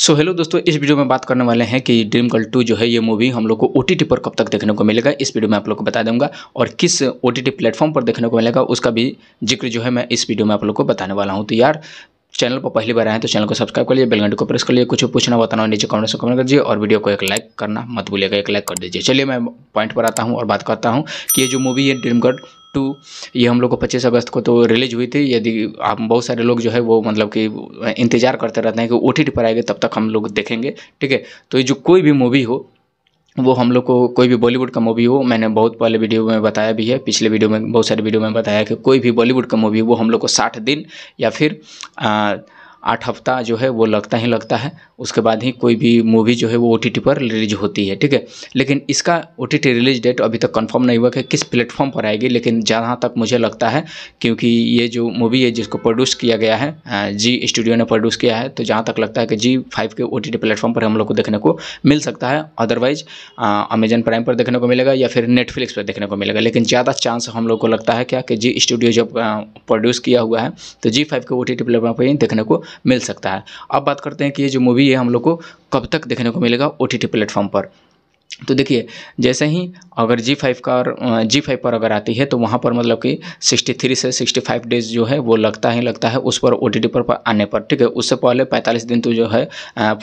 सो so, hello दोस्तों इस video में बात करने वाले हैं कि ड्रीम गर्ल टू जो है ये मूवी हम लोग को ओ पर कब तक देखने को मिलेगा इस वीडियो में आप लोग को बता दूंगा और किस ओ टी टी प्लेटफॉर्म पर देखने को मिलेगा उसका भी जिक्र जो है मैं इस वीडियो में आप लोग को बताने वाला हूँ तो यार चैनल पर पहली बार आए तो चैनल को सब्सक्राइब कर लिए बेलगंट को प्रेस कर लिए कुछ पूछना बताना नीचे कमेंट से कमेंट कर दीजिए और वीडियो को एक लाइक करना मत भूलिएगा एक लाइक कर दीजिए चलिए मैं पॉइंट पर आता हूँ और बात करता हूँ कि ये जो मूवी है ड्रीम गर्ड टू ये हम लोग को पच्चीस अगस्त को तो रिलीज हुई थी यदि आप बहुत सारे लोग जो है वो मतलब कि इंतज़ार करते रहते हैं कि ओ पर आएगी तब तक हम लोग देखेंगे ठीक है तो ये जो कोई भी मूवी हो वो हम लोग को कोई भी बॉलीवुड का मूवी हो मैंने बहुत पहले वीडियो में बताया भी है पिछले वीडियो में बहुत सारे वीडियो में बताया कि कोई भी बॉलीवुड का मूवी वो हम लोग को साठ दिन या फिर आ, आठ हफ्ता जो है वो लगता ही लगता है उसके बाद ही कोई भी मूवी जो है वो ओ पर रिलीज होती है ठीक है लेकिन इसका ओ रिलीज डेट अभी तक कंफर्म नहीं हुआ कि किस प्लेटफॉर्म पर आएगी लेकिन जहाँ तक मुझे लगता है क्योंकि ये जो मूवी है जिसको प्रोड्यूस किया गया है जी स्टूडियो ने प्रोड्यूस किया है तो जहाँ तक लगता है कि जी फाइव के ओ प्लेटफॉर्म पर हम लोग को देखने को मिल सकता है अदरवाइज अमेजन प्राइम पर देखने को मिलेगा या फिर नेटफ्लिक्स पर देखने को मिलेगा लेकिन ज़्यादा चांस हम लोग को लगता है क्या कि जी स्टूडियो जब प्रोड्यूस किया हुआ है तो जी फाइव के ओ टी प्लेटफॉर्म पर ही देखने को मिल सकता है अब बात करते हैं कि ये जो मूवी है हम लोग को कब तक देखने को मिलेगा ओ टी प्लेटफॉर्म पर तो देखिए जैसे ही अगर जी फाइव का जी फाइव पर अगर आती है तो वहाँ पर मतलब कि सिक्सटी थ्री से सिक्सटी फाइव डेज जो है वो लगता ही लगता है उस पर ओ टी टी पर आने पर ठीक है उससे पहले पैंतालीस दिन तो जो है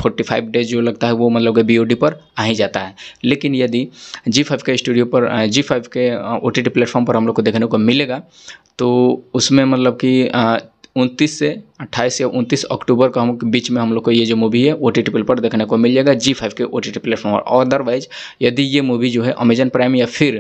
फोर्टी फाइव डेज जो लगता है वो मतलब कि बी ओ डी पर आ ही जाता है लेकिन यदि जी फाइव के स्टूडियो पर जी फाइव के ओ टी टी प्लेटफॉर्म पर हम लोग को देखने को मिलेगा तो उसमें मतलब कि उनतीस से अट्ठाईस या उनतीस अक्टूबर का हम बीच में हम लोग को ये जो मूवी है ओ टी टी पर देखने को मिल जाएगा जी फाइव के ओ टी टी प्लेटफॉर्म और अदरवाइज यदि ये मूवी जो है अमेजन प्राइम या फिर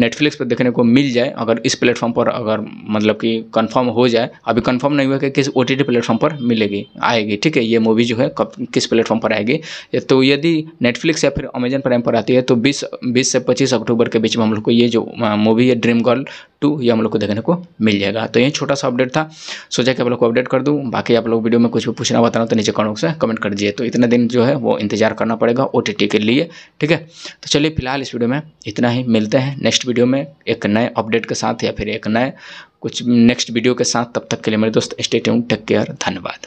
नेटफ्लिक्स पर देखने को मिल जाए अगर इस प्लेटफॉर्म पर अगर मतलब कि कंफर्म हो जाए अभी कंफर्म नहीं हुआ कि किस ओ टी टी प्लेटफॉर्म पर मिलेगी आएगी ठीक है ये मूवी जो है कब किस प्लेटफॉर्म पर आएगी तो यदि नेटफ्लिक्स या फिर अमेजन प्राइम पर आती है तो बीस बीस से पच्चीस अक्टूबर के बीच में हम लोग को ये जो मूवी है ड्रीम गर्ल टू ये हम लोग को देखने को मिल जाएगा तो ये छोटा सा अपडेट था सोचा कि आप लोग को अपडेट कर दूँ बाकी आप लोग वीडियो में कुछ भी पूछना बताना तो नीचे कमेंट से कमेंट कर दीजिए तो इतने दिन जो है वो इंतजार करना पड़ेगा ओ के लिए ठीक है तो चलिए फिलहाल इस वीडियो में इतना ही मिलते हैं नेक्स्ट वीडियो में एक नए अपडेट के साथ या फिर एक नए कुछ नेक्स्ट वीडियो के साथ तब तक के लिए मेरे दोस्त स्टेट टेक केयर धन्यवाद